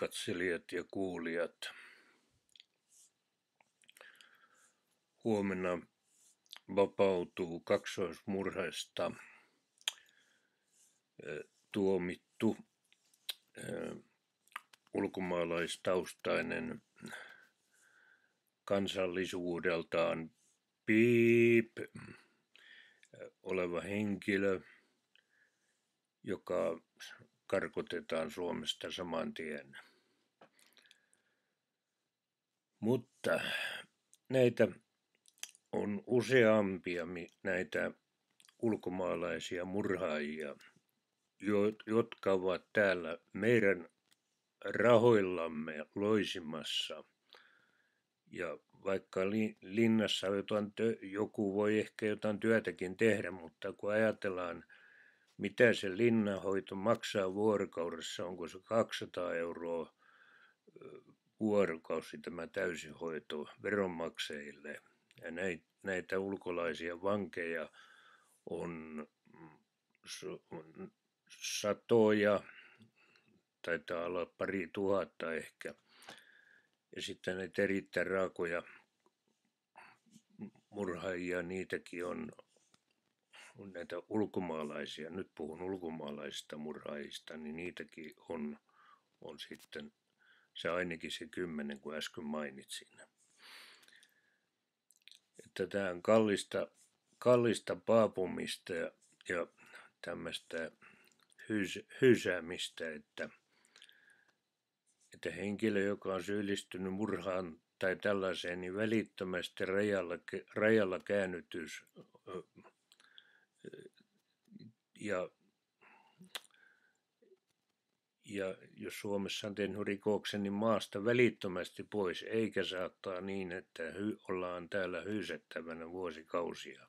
katselijat ja kuulijat. Huomenna vapautuu kaksoismurhaista eh, tuomittu eh, ulkomaalaistaustainen kansallisuudeltaan piip eh, oleva henkilö, joka karkotetaan Suomesta saman tien. Mutta näitä on useampia näitä ulkomaalaisia murhaajia, jotka ovat täällä meidän rahoillamme loisimassa. Ja vaikka linnassa jotain tö- joku voi ehkä jotain työtäkin tehdä, mutta kun ajatellaan, mitä se linnanhoito maksaa vuorokaudessa, onko se 200 euroa vuorokausi tämä täysihoito veronmaksajille. Ja näitä ulkolaisia vankeja mm, on satoja, taitaa olla pari tuhatta ehkä. Ja sitten näitä erittäin raakoja murhaajia, niitäkin on, on näitä ulkomaalaisia, nyt puhun ulkomaalaisista murhaajista, niin niitäkin on, on sitten se ainakin se kymmenen, kun äsken mainitsin. Että tämä on kallista, kallista paapumista ja, ja tämmöistä hys, hysäämistä, että, että henkilö, joka on syyllistynyt murhaan tai tällaiseen, niin välittömästi rajalla, rajalla käännytys ja ja jos Suomessa on tehnyt rikoksen, niin maasta välittömästi pois, eikä saattaa niin, että hy- ollaan täällä hyysettävänä vuosikausia.